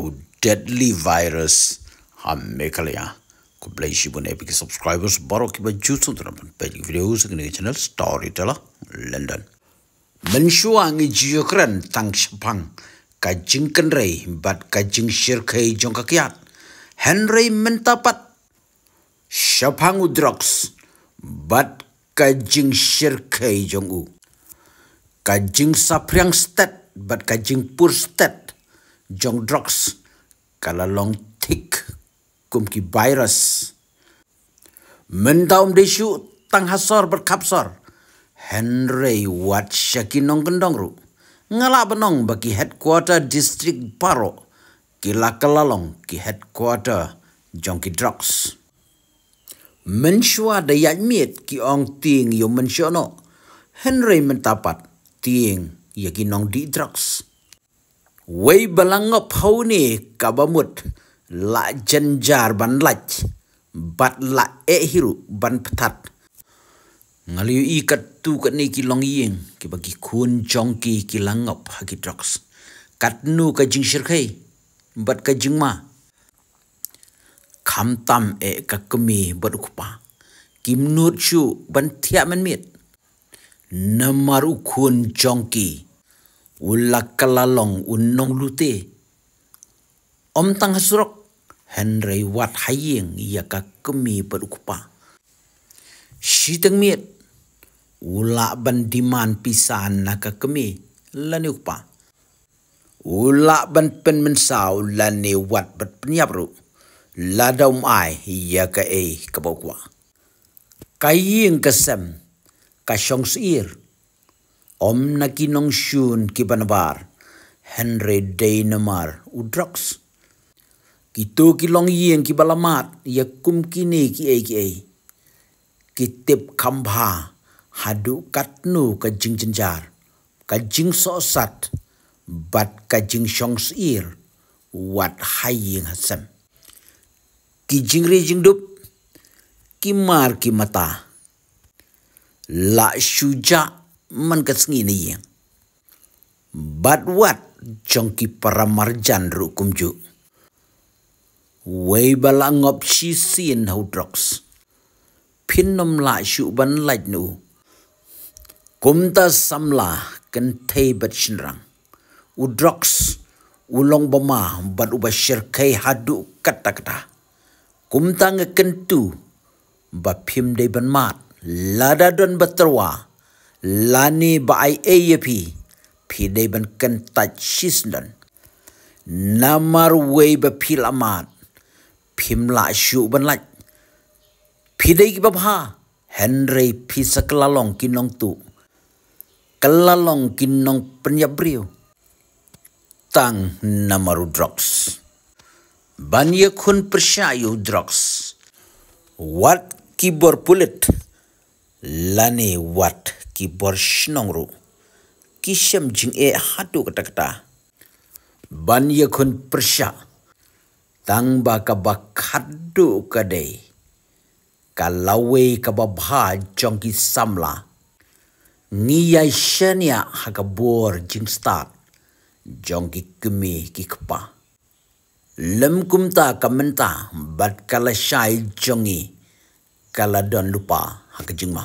who deadly virus hammekalya. God bless you, epic subscribers. Baru kita jutsu teman page video segini channel Storyteller London. Mensuangi jiyo keren tang sepang kajing kenrei bat kajing sirkai jong kakiat. Henry mentapat u drugs bat kajing sirkai jong u. Kajing sapriang stat bat kajing pur stat jong drugs kala long thick kumki virus mendaum desu tang hasor berkapsor Henry wat shakinong kendong ru ngalak benong bagi headquarter district paro kila kelalong ki headquarter jongki drugs Menshua dayat miet ki ong ting yo mensyono Henry mentapat ting yakinong di drugs Wei belangop hau ni kabamut la janjar ban lach bat la e ban pthat ngaliu i kat tu kat ni ki long yeng ki bagi kun jong ki ki langap drugs kat nu ka jing shir bat ka jing ma Kam tam e ka kemi bat khupa kim nur chu ban thia man mit namar u khun jong ki Wula kalalong unong lute. Om tang hasrok Henry wat hayeng iya ka kemi berukupa. Shiteng miet. Wula bandiman pisan ka kemi lani ukupa. Wula ban pen mensau lani wat bat penyapru. Ladaum ai iya ka ei kabau kwa. Kaying kesem kasyong Om naki nong shun kipanabar. Henry Dainamar udraks. Kitu kilong yeng kibalamat ya kum kini ki ei ki ei. Kitip kambha hadu katnu kajing jenjar. Kajing sosat bat kajing shongs ir wat haying jing Kijing rejing dup ki mata La syuja' มันก็งี้นี่ยังบัดวัดจงกิปรามาจันรุกุมจุเวบลางอบชีเซียนเฮาดรอกส์พินนมละชุบันไลนูกุมตาสัมลากันเทบัดชินรังอุดรอกส์อุลงบมาบัดอุบาชิรไคฮัดุกัตตะกตากุมตางกันตูบัดพิมได้บันมาดลาดาดอนบัตรวา lani ba'ai ayapi pidei ban kan tat shisdan namar wei ba pilamat pimla shu ban lai pidei ki ba henry pisakla long kinong tu kala long kinong penyabriu tang namaru drugs ban ye khun persayu drugs wat keyboard bullet, lani wat ki borsh nongru ki shem jing e hatu kata kata ban ye kun persha tang ba ka ba khaddu ka dei ka lawe ka ba bha jong ki samla ni yai shenya ha ka bor jing start jong ki kumi ki kpa lem kumta kamenta bat kala shai jongi kala don lupa ma.